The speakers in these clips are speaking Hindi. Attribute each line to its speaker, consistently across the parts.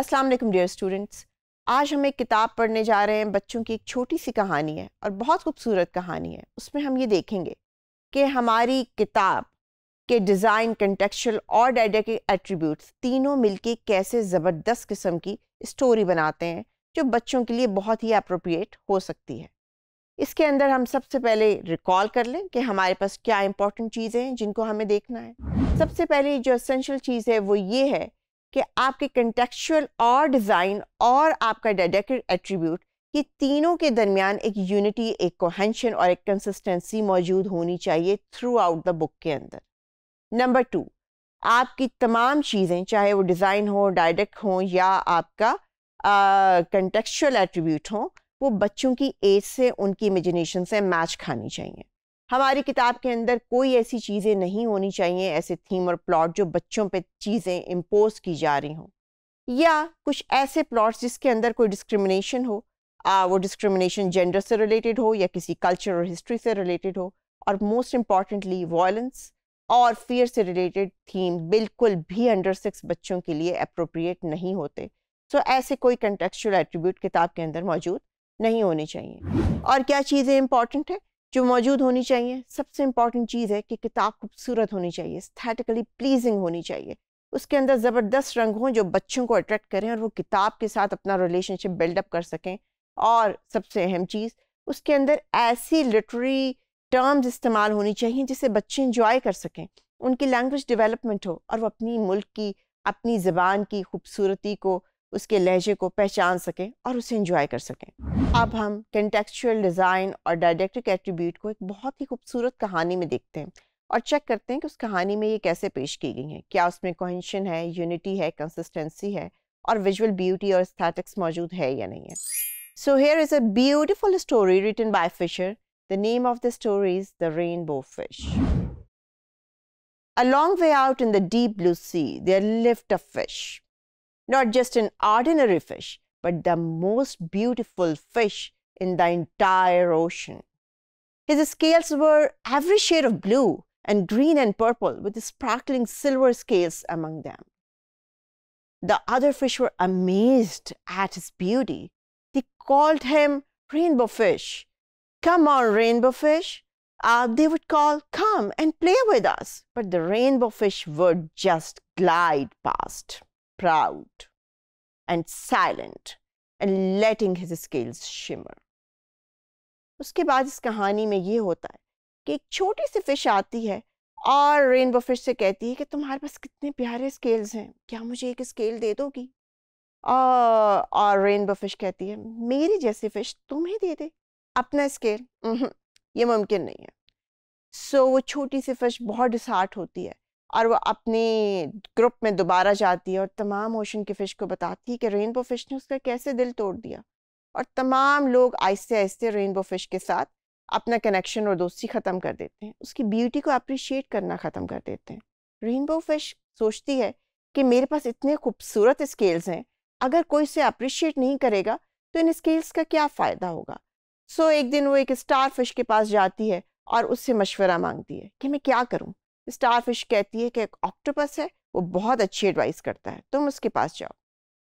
Speaker 1: असलम डियर स्टूडेंट्स आज हम एक किताब पढ़ने जा रहे हैं बच्चों की एक छोटी सी कहानी है और बहुत खूबसूरत कहानी है उसमें हम ये देखेंगे कि हमारी किताब के डिज़ाइन कंटेक्चुअल और के एट्रीब्यूट्स तीनों मिलके कैसे ज़बरदस्त किस्म की स्टोरी बनाते हैं जो बच्चों के लिए बहुत ही अप्रोप्रिएट हो सकती है इसके अंदर हम सबसे पहले रिकॉल कर लें कि हमारे पास क्या इंपॉर्टेंट चीज़ें हैं जिनको हमें देखना है सबसे पहले जो असेंशल चीज़ है वो ये है कि आपके कंटेक्चुअल और डिज़ाइन और आपका डेडिकेट एट्रीब्यूट ये तीनों के दरमियान एक यूनिटी एक कोहेंशन और एक कंसिस्टेंसी मौजूद होनी चाहिए थ्रू आउट द बुक के अंदर नंबर टू आपकी तमाम चीज़ें चाहे वो डिज़ाइन हो डायरेक्ट हो या आपका कंटेक्चुअल एट्रीब्यूट हो वो बच्चों की एज से उनकी इमेजिनेशन से मैच खानी चाहिए हमारी किताब के अंदर कोई ऐसी चीज़ें नहीं होनी चाहिए ऐसे थीम और प्लॉट जो बच्चों पे चीज़ें इम्पोज की जा रही हों या कुछ ऐसे प्लॉट्स जिसके अंदर कोई डिस्क्रिमिनेशन हो आ, वो डिस्क्रिमिनेशन जेंडर से रिलेटेड हो या किसी कल्चर और हिस्ट्री से रिलेटेड हो और मोस्ट इम्पॉर्टेंटली वॉयलेंस और फियर से रिलेटेड थीम बिल्कुल भी अंडर सिक्स बच्चों के लिए अप्रोप्रिएट नहीं होते सो so, ऐसे कोई कंटेक्चुअल एट्रीब्यूट किताब के अंदर मौजूद नहीं होने चाहिए और क्या चीज़ें इंपॉर्टेंट है जो मौजूद होनी चाहिए सबसे इम्पॉर्टेंट चीज़ है कि किताब खूबसूरत होनी चाहिए स्थेटिकली प्लीजिंग होनी चाहिए उसके अंदर ज़बरदस्त रंग हों जो बच्चों को अट्रैक्ट करें और वो किताब के साथ अपना रिलेशनशिप बिल्डअप कर सकें और सबसे अहम चीज़ उसके अंदर ऐसी लिटरेरी टर्म्स इस्तेमाल होनी चाहिए जिसे बच्चे इंजॉय कर सकें उनकी लैंग्वेज डेवलपमेंट हो और वो अपनी मुल्क की अपनी ज़बान की खूबसूरती को उसके लहजे को पहचान सकें और उसे इंजॉय कर सकें अब हम कंटेक्चुअल डिज़ाइन और डायडेक्टिक एट्रीब्यूट को एक बहुत ही खूबसूरत कहानी में देखते हैं और चेक करते हैं कि उस कहानी में ये कैसे पेश की गई हैं क्या उसमें कोहेंशन है यूनिटी है कंसिस्टेंसी है और विजुअल ब्यूटी और स्थैटिक्स मौजूद है या नहीं है so here is a beautiful story written by Pfister the name of the story is the Rainbow Fish A long way out in the deep blue sea, there lived a fish. not just an ordinary fish, but the most beautiful fish in the entire ocean. His scales were every shade of blue and green and purple with sparkling silver scales among them. The other fish were amazed at his beauty. They called him rainbow fish. Come on, rainbow fish. Uh, they would call, come and play with us. But the rainbow fish would just glide past. proud and silent and letting his scales shimmer. उसके बाद इस कहानी में ये होता है कि एक छोटी सी फिश आती है और रेनबो फिश से कहती है कि तुम्हारे पास कितने प्यारे स्केल्स हैं क्या मुझे एक स्केल दे दोगी और, रेनबो फिश कहती है मेरी जैसी फिश तुम्हें दे दे अपना स्केल ये मुमकिन नहीं है सो so, वो छोटी सी फिश बहुत डिसार्ट होती है और वो अपने ग्रुप में दोबारा जाती है और तमाम ओशन की फ़िश को बताती है कि रेनबो फ़िश ने उसका कैसे दिल तोड़ दिया और तमाम लोग आहिस्ते आहिस्ते रेनबो फ़िश के साथ अपना कनेक्शन और दोस्ती ख़त्म कर देते हैं उसकी ब्यूटी को अप्रिशिएट करना ख़त्म कर देते हैं रेनबो फ़िश सोचती है कि मेरे पास इतने खूबसूरत स्केल्स हैं अगर कोई इसे अप्रिशिएट नहीं करेगा तो इन स्केल्स का क्या फ़ायदा होगा सो एक दिन वो एक स्टार फिश के पास जाती है और उससे मशवरा मांगती है कि मैं क्या करूँ स्टारफिश कहती है कि एक ऑक्टोपस है वो बहुत अच्छी एडवाइस करता है तुम उसके पास जाओ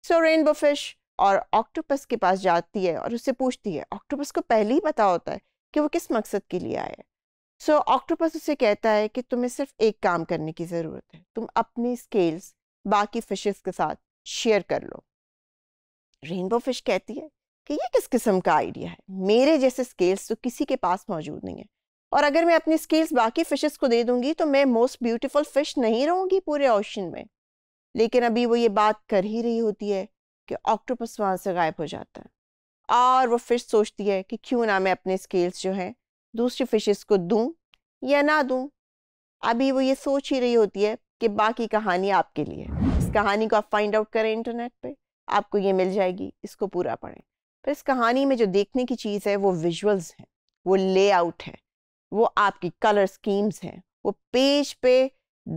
Speaker 1: सो रेनबो फिश और ऑक्टोपस के पास जाती है और उससे पूछती है ऑक्टोपस को पहले ही पता होता है कि वो किस मकसद के लिए आया है सो ऑक्टोपस उसे कहता है कि तुम्हें सिर्फ एक काम करने की ज़रूरत है तुम अपने स्केल्स बाकी फिशेस के साथ शेयर कर लो रेनबो फिश कहती है कि ये किस किस्म का आइडिया है मेरे जैसे स्केल्स तो किसी के पास मौजूद नहीं है और अगर मैं अपनी स्किल्स बाकी फिशेस को दे दूंगी तो मैं मोस्ट ब्यूटीफुल फिश नहीं रहूंगी पूरे ओशन में लेकिन अभी वो ये बात कर ही रही होती है कि ऑक्टोपस वहाँ से गायब हो जाता है और वो फिश सोचती है कि क्यों ना मैं अपने स्केल्स जो हैं दूसरी फिशेस को दूं या ना दूं अभी वो ये सोच ही रही होती है कि बाकी कहानी आपके लिए इस कहानी को आप फाइंड आउट करें इंटरनेट पे आपको ये मिल जाएगी इसको पूरा पढ़ें पर इस कहानी में जो देखने की चीज़ है वो विजुअल्स हैं वो लेआउट है वो आपकी कलर स्कीम्स हैं वो पेज पे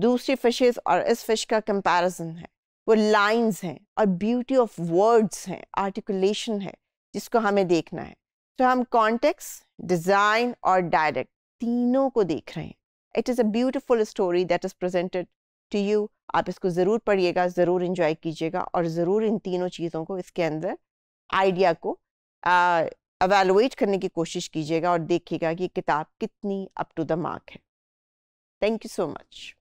Speaker 1: दूसरी फिशेज और इस फिश का कंपैरिजन है वो लाइंस हैं और ब्यूटी ऑफ वर्ड्स हैं आर्टिकुलेशन है जिसको हमें देखना है तो हम कॉन्टेक्स डिज़ाइन और डायरेक्ट तीनों को देख रहे हैं it is a beautiful story that is presented to you आप इसको ज़रूर पढ़िएगा ज़रूर इंजॉय कीजिएगा और ज़रूर इन तीनों चीज़ों को इसके अंदर आइडिया को एवेलुएट करने की कोशिश कीजिएगा और देखिएगा कि किताब कितनी अप टू द मार्क है थैंक यू सो मच